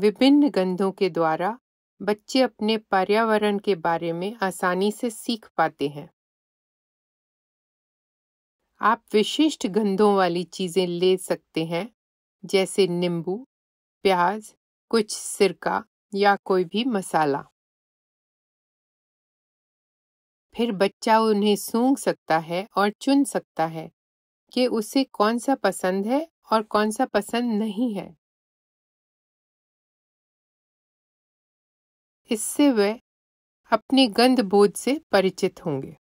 विभिन्न गंधों के द्वारा बच्चे अपने पर्यावरण के बारे में आसानी से सीख पाते हैं आप विशिष्ट गंधों वाली चीज़ें ले सकते हैं जैसे नींबू प्याज कुछ सिरका या कोई भी मसाला फिर बच्चा उन्हें सूंघ सकता है और चुन सकता है कि उसे कौन सा पसंद है और कौन सा पसंद नहीं है इससे वे अपनी गंध बोध से परिचित होंगे